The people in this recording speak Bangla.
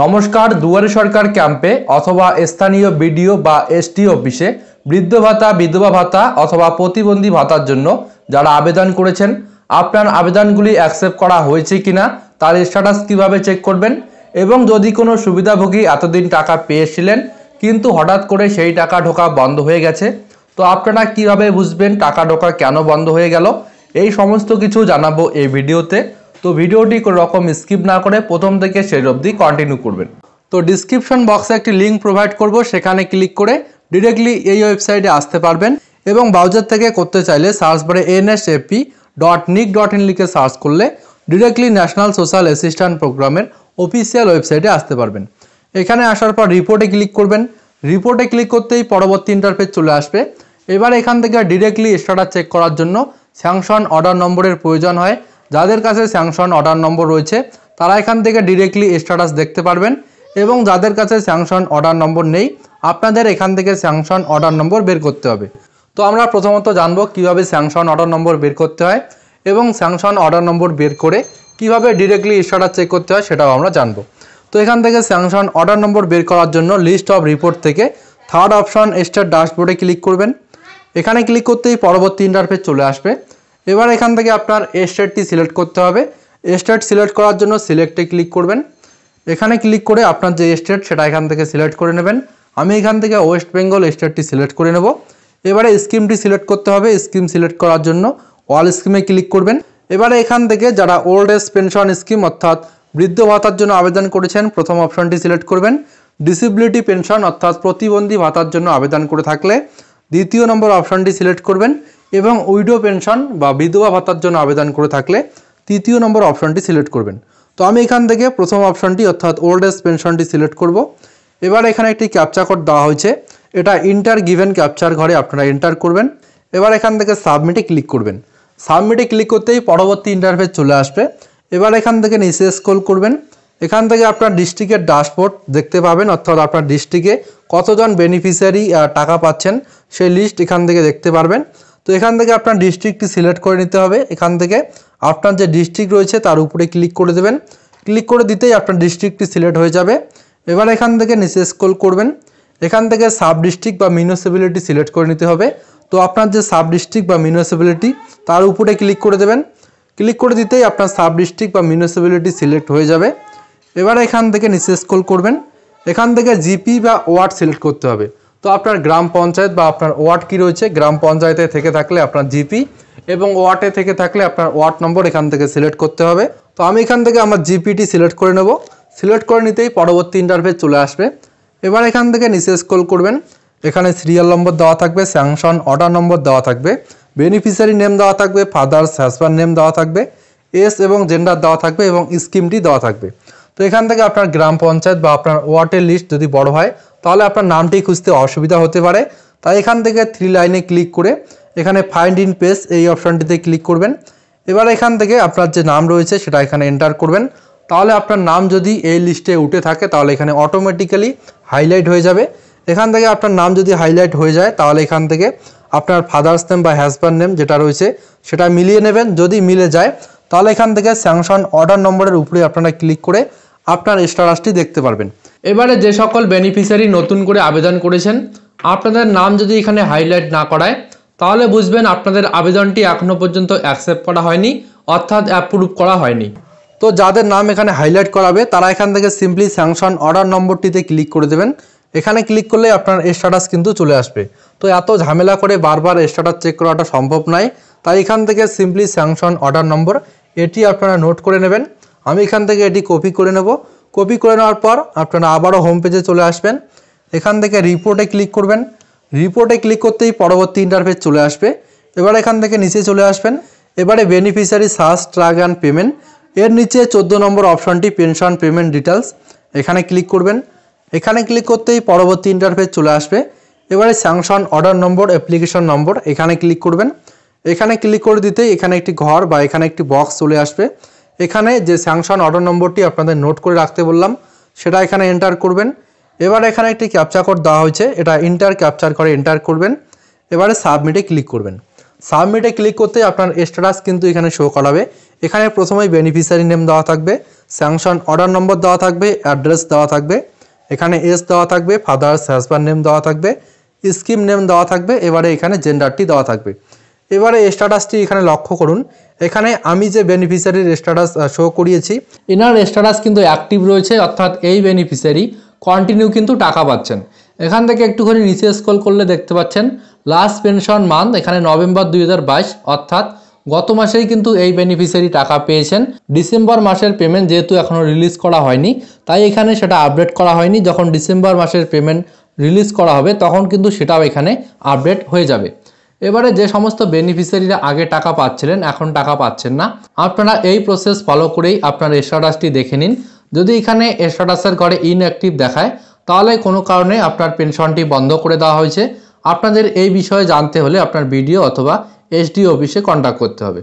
নমস্কার দুয়ারে সরকার ক্যাম্পে অথবা স্থানীয় বিডিও বা এসটি অফিসে বৃদ্ধ ভাতা বিধবা ভাতা অথবা প্রতিবন্ধী ভাতার জন্য যারা আবেদন করেছেন আপনার আবেদনগুলি অ্যাকসেপ্ট করা হয়েছে কিনা তার স্ট্যাটাস কিভাবে চেক করবেন এবং যদি কোনো সুবিধাভোগী এতদিন টাকা পেয়েছিলেন কিন্তু হঠাৎ করে সেই টাকা ঢোকা বন্ধ হয়ে গেছে তো আপনারা কিভাবে বুঝবেন টাকা ঢোকা কেন বন্ধ হয়ে গেল এই সমস্ত কিছু জানাবো এই ভিডিওতে তো ভিডিওটি কোনো রকম স্কিপ না করে প্রথম থেকে শেষ অবধি কন্টিনিউ করবেন তো ডিসক্রিপশন বক্সে একটি লিঙ্ক প্রোভাইড করব সেখানে ক্লিক করে ডিরেক্টলি এই ওয়েবসাইটে আসতে পারবেন এবং ব্রাউজার থেকে করতে চাইলে সার্চ বারে NSAP dot nic dot in লিখে সার্চ করলে ডিরেক্টলি ন্যাশনাল সোশ্যাল অ্যাসিস্ট্যান্ট প্রোগ্রামের অফিসিয়াল ওয়েবসাইটে আসতে পারবেন এখানে আসার পর রিপোর্টে ক্লিক করবেন রিপোর্টে ক্লিক করতেই পরবর্তী ইন্টারফেস চলে আসবে এবার এখান থেকে ডিরেক্টলি স্টার্টার চেক করার জন্য স্যাংশন অর্ডার নম্বরের প্রয়োজন হয় যাদের কাছে স্যাংশন অর্ডার নম্বর রয়েছে তারা এখান থেকে ডিরেক্টলি স্ট্যাটাস দেখতে পারবেন এবং যাদের কাছে স্যাংশন অর্ডার নম্বর নেই আপনাদের এখান থেকে স্যাংশন অর্ডার নম্বর বের করতে হবে তো আমরা প্রথমত জানবো কিভাবে স্যাংশন অর্ডার নম্বর বের করতে হয় এবং স্যাংশন অর্ডার নম্বর বের করে কিভাবে ডিরেক্টলি স্ট্যাটাস চেক করতে হয় সেটাও আমরা জানবো তো এখান থেকে স্যাংশন অর্ডার নম্বর বের করার জন্য লিস্ট অফ রিপোর্ট থেকে থার্ড অপশন স্টার ড্যাশবোর্ডে ক্লিক করবেন এখানে ক্লিক করতেই পরবর্তী ইন্টারফেস চলে আসবে এবার এখান থেকে আপনার এ স্টেটটি সিলেক্ট করতে হবে এ স্টেট সিলেক্ট করার জন্য সিলেক্টে ক্লিক করবেন এখানে ক্লিক করে আপনার যে স্টেট সেটা এখান থেকে সিলেক্ট করে নেবেন আমি এখান থেকে ওয়েস্ট বেঙ্গল স্টেটটি সিলেক্ট করে নেব এবারে স্কিমটি সিলেক্ট করতে হবে স্কিম সিলেক্ট করার জন্য অল স্কিমে ক্লিক করবেন এবারে এখান থেকে যারা ওল্ড এজ পেনশন স্কিম অর্থাৎ বৃদ্ধ ভাতার জন্য আবেদন করেছেন প্রথম অপশনটি সিলেক্ট করবেন ডিসেবিলিটি পেনশন অর্থাৎ প্রতিবন্ধী ভাতার জন্য আবেদন করে থাকলে দ্বিতীয় নম্বর অপশনটি সিলেক্ট করবেন এবং উইডো পেনশন বা বিধবা ভাতার জন্য আবেদন করে থাকলে তৃতীয় নম্বর অপশনটি সিলেক্ট করবেন তো আমি এখান থেকে প্রথম অপশনটি অর্থাৎ ওল্ড এজ পেনশনটি সিলেক্ট করব এবার এখানে একটি ক্যাপচা কোড দেওয়া হয়েছে এটা ইন্টার গিভেন ক্যাপচার ঘরে আপনারা এন্টার করবেন এবার এখান থেকে সাবমিটে ক্লিক করবেন সাবমিটে ক্লিক করতেই পরবর্তী ইন্টারফেস চলে আসবে এবার এখান থেকে নিচে স্কোল করবেন এখান থেকে আপনার ডিস্ট্রিক্টের ড্যাশবোর্ড দেখতে পাবেন অর্থাৎ আপনার ডিস্ট্রিক্টে কতজন বেনিফিশিয়ারি টাকা পাচ্ছেন সেই লিস্ট এখান থেকে দেখতে পারবেন তো এখান থেকে আপনার ডিস্ট্রিক্টটি সিলেক্ট করে নিতে হবে এখান থেকে আপনার যে ডিস্ট্রিক্ট রয়েছে তার উপরে ক্লিক করে দেবেন ক্লিক করে দিতেই আপনার ডিস্ট্রিক্টটি সিলেক্ট হয়ে যাবে এবার এখান থেকে নিচে স্কোল করবেন এখান থেকে সাব ডিস্ট্রিক্ট বা মিউনিসিপ্যালিটি সিলেক্ট করে নিতে হবে তো আপনার যে সাব ডিস্ট্রিক্ট বা মিউনিসিপ্যালিটি তার উপরে ক্লিক করে দেবেন ক্লিক করে দিতেই আপনার সাব ডিস্ট্রিক্ট বা মিউনিসিপ্যালিটি সিলেক্ট হয়ে যাবে এবার এখান থেকে নিচে স্কোল করবেন এখান থেকে জিপি বা ওয়ার্ড সিলেক্ট করতে হবে তো আপনার গ্রাম পঞ্চায়েত বা আপনার ওয়ার্ড কি রয়েছে গ্রাম পঞ্চায়েতে থেকে থাকলে আপনার জিপি এবং ওয়ার্ডে থেকে থাকলে আপনার ওয়ার্ড নম্বর এখান থেকে সিলেক্ট করতে হবে তো আমি এখান থেকে আমার জিপিটি সিলেক্ট করে নেব সিলেক্ট করে নিতেই পরবর্তী ইন্টারফেস চলে আসবে এবার এখান থেকে নিচে স্কোল করবেন এখানে সিরিয়াল নম্বর দেওয়া থাকবে স্যাংশন অর্ডার নম্বর দেওয়া থাকবে বেনিফিশিয়ারি নেম দেওয়া থাকবে ফাদার্স হাজব্যান্ড নেম দেওয়া থাকবে এস এবং জেন্ডার দেওয়া থাকবে এবং স্কিমটি দেওয়া থাকবে তো এখান থেকে আপনার গ্রাম পঞ্চায়েত বা আপনার ওয়ার্ডের লিস্ট যদি বড় হয় তাহলে আপনার নামটি খুঁজতে অসুবিধা হতে পারে তাই এখান থেকে থ্রি লাইনে ক্লিক করে এখানে ফাইন্ড ইন পেস এই অপশানটিতে ক্লিক করবেন এবার এখান থেকে আপনার যে নাম রয়েছে সেটা এখানে এন্টার করবেন তাহলে আপনার নাম যদি এই লিস্টে উঠে থাকে তাহলে এখানে অটোমেটিক্যালি হাইলাইট হয়ে যাবে এখান থেকে আপনার নাম যদি হাইলাইট হয়ে যায় তাহলে এখান থেকে আপনার ফাদার্স নেম বা হ্যাজব্যান্ড নেম যেটা রয়েছে সেটা মিলিয়ে নেবেন যদি মিলে যায় তাহলে এখান থেকে স্যাংশন অর্ডার নম্বরের উপরে আপনারা ক্লিক করে আপনার স্টারাসটি দেখতে পারবেন এবারে যে সকল বেনিফিসিয়ারি নতুন করে আবেদন করেছেন আপনাদের নাম যদি এখানে হাইলাইট না করায় তাহলে বুঝবেন আপনাদের আবেদনটি এখনও পর্যন্ত অ্যাকসেপ্ট করা হয়নি অর্থাৎ অ্যাপ্রুভ করা হয়নি তো যাদের নাম এখানে হাইলাইট করাবে তারা এখান থেকে সিম্পলি স্যাংশন অর্ডার নম্বরটিতে ক্লিক করে দেবেন এখানে ক্লিক করলে আপনার স্ট্যাটাস কিন্তু চলে আসবে তো এত ঝামেলা করে বারবার স্ট্যাটাস চেক করাটা সম্ভব নয় তাই এখান থেকে সিম্পলি স্যাংশন অর্ডার নম্বর এটি আপনারা নোট করে নেবেন আমি এখান থেকে এটি কপি করে নেব কপি করে নেওয়ার পর আপনারা আবারও হোম পেজে চলে আসবেন এখান থেকে রিপোর্টে ক্লিক করবেন রিপোর্টে ক্লিক করতেই পরবর্তী ইন্টারফেস চলে আসবে এবার এখান থেকে নিচে চলে আসবেন এবারে beneficiary search track and payment এর নিচে চোদ্দো নম্বর অপশনটি পেনশন পেমেন্ট ডিটেলস এখানে ক্লিক করবেন এখানে ক্লিক করতেই পরবর্তী ইন্টারফেস চলে আসবে এবারে sanction order number application number এখানে ক্লিক করবেন এখানে ক্লিক করে দিতেই এখানে একটি ঘর বা এখানে একটি বক্স চলে আসবে এখানে যে স্যাংশন অর্ডার নম্বরটি আপনাদের নোট করে রাখতে বললাম সেটা এখানে এন্টার করবেন এবার এখানে একটি ক্যাপচার কোড দেওয়া হয়েছে এটা ইন্টার ক্যাপচার করে এন্টার করবেন এবারে সাবমিটে ক্লিক করবেন সাবমিটে ক্লিক করতে আপনার স্ট্যাটাস কিন্তু এখানে শো করাবে এখানে প্রথমেই বেনিফিশিয়ারি নেম দেওয়া থাকবে স্যাংশন অর্ডার নম্বর দেওয়া থাকবে অ্যাড্রেস দেওয়া থাকবে এখানে এস দেওয়া থাকবে ফাদার্স হাজব্যান্ড নেম দেওয়া থাকবে স্কিম নেম দেওয়া থাকবে এবারে এখানে জেন্ডারটি দেওয়া থাকবে এবারে স্ট্যাটাসটি এখানে লক্ষ্য করুন এখানে আমি যে বেনিফিশিয়ারির স্ট্যাটাস শো করিয়েছি এনার স্ট্যাটাস কিন্তু অ্যাক্টিভ রয়েছে অর্থাৎ এই বেনিফিশিয়ারি কন্টিনিউ কিন্তু টাকা পাচ্ছেন এখান থেকে একটুখানি নিচে স্কল করলে দেখতে পাচ্ছেন লাস্ট পেনশন মান্থ এখানে নভেম্বর দুই অর্থাৎ গত মাসেই কিন্তু এই বেনিফিশিয়ারি টাকা পেয়েছেন ডিসেম্বর মাসের পেমেন্ট যেহেতু এখনও রিলিজ করা হয়নি তাই এখানে সেটা আপডেট করা হয়নি যখন ডিসেম্বর মাসের পেমেন্ট রিলিজ করা হবে তখন কিন্তু সেটাও এখানে আপডেট হয়ে যাবে এবারে যে সমস্ত বেনিফিসিয়ারিরা আগে টাকা পাচ্ছিলেন এখন টাকা পাচ্ছেন না আপনারা এই প্রসেস ফলো করেই আপনার এসরাডাসটি দেখে নিন যদি এখানে এসরাডাসের ঘরে ইনঅ্যাক্টিভ দেখায় তাহলে কোনো কারণে আপনার পেনশনটি বন্ধ করে দেওয়া হয়েছে আপনাদের এই বিষয়ে জানতে হলে আপনার বিডিও অথবা এসডিও অফিসে কন্ট্যাক্ট করতে হবে